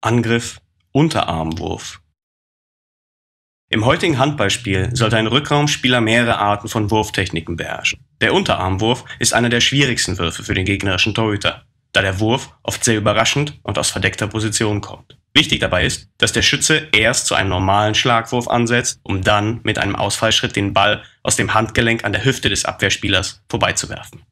Angriff, Unterarmwurf. Im heutigen Handballspiel sollte ein Rückraumspieler mehrere Arten von Wurftechniken beherrschen. Der Unterarmwurf ist einer der schwierigsten Würfe für den gegnerischen Torhüter, da der Wurf oft sehr überraschend und aus verdeckter Position kommt. Wichtig dabei ist, dass der Schütze erst zu einem normalen Schlagwurf ansetzt, um dann mit einem Ausfallschritt den Ball aus dem Handgelenk an der Hüfte des Abwehrspielers vorbeizuwerfen.